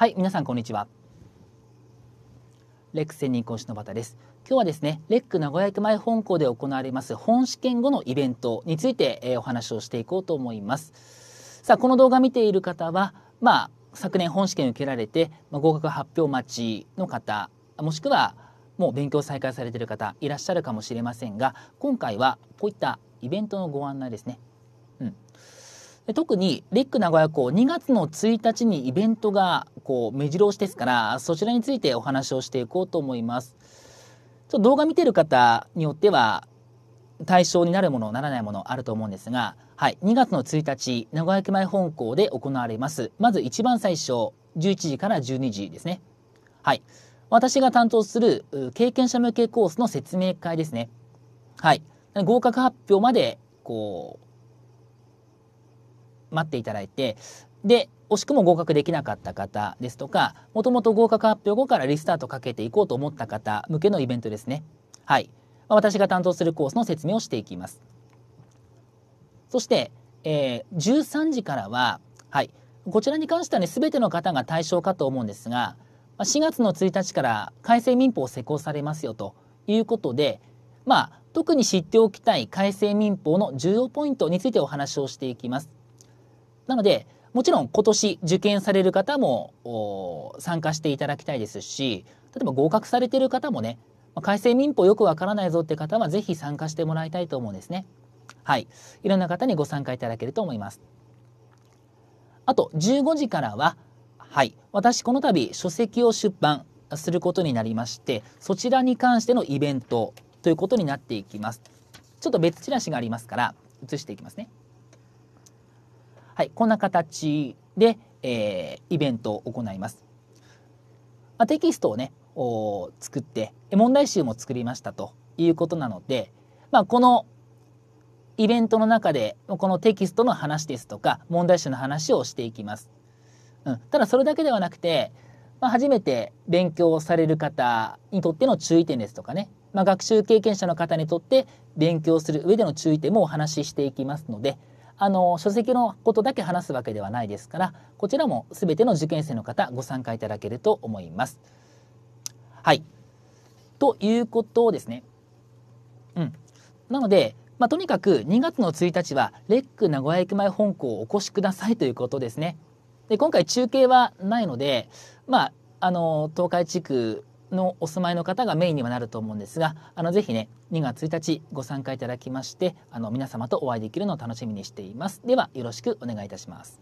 はい、皆さんこんにちは。レック専任講師のタです。今日はですね、レック名古屋駅前本校で行われます本試験後のイベントについて、えお話をしていこうと思います。さあ、この動画見ている方は、まあ、昨年本試験受けられて、ま合格発表待ちの方、もしくはもう勉強再開されている方いらっしゃるかもしれませんが、今回はこういったイベントのご案内ですね特にレック名古屋港2月の1日にイベントがこう目白押しですからそちらについてお話をしていこうと思います。ちょっと動画見てる方によっては対象になるものならないものあると思うんですが、はい、2月の1日名古屋駅前本校で行われますまず一番最初11時から12時ですね。はい、私が担当する経験者向けコースの説明会ですね。はい、合格発表までこう待っていただいてで惜しくも合格できなかった方ですとかもともと合格発表後からリスタートかけていこうと思った方向けのイベントですねはい私が担当するコースの説明をしていきますそして、えー、13時からははいこちらに関してはね全ての方が対象かと思うんですが4月の1日から改正民法施行されますよということでまあ特に知っておきたい改正民法の重要ポイントについてお話をしていきますなのでもちろん今年受験される方も参加していただきたいですし例えば合格されてる方もね改正民法よくわからないぞって方は是非参加してもらいたいと思うんですね。はい、いろんな方にご参加いただけると思います。あと15時からははい私この度書籍を出版することになりましてそちらに関してのイベントということになっていきます。ちょっと別チラシがありますから移していきますね。はい、こんな形で、えー、イベントを行います。まあ、テキストをねお作って問題集も作りましたということなので、まあ、このイベントの中でこのテキストの話ですとか問題集の話をしていきます。うん、ただそれだけではなくて、まあ、初めて勉強される方にとっての注意点ですとかね、まあ、学習経験者の方にとって勉強する上での注意点もお話ししていきますのであの書籍のことだけ話すわけではないですからこちらも全ての受験生の方ご参加いただけると思います。はいということですね。うん、なので、まあ、とにかく2月の1日はレック名古屋駅前本校をお越しくださいということですね。で今回中継はないので、まあ、あの東海地区のお住まいの方がメインにはなると思うんですがあのぜひね2月1日ご参加いただきましてあの皆様とお会いできるのを楽しみにしていますではよろしくお願いいたします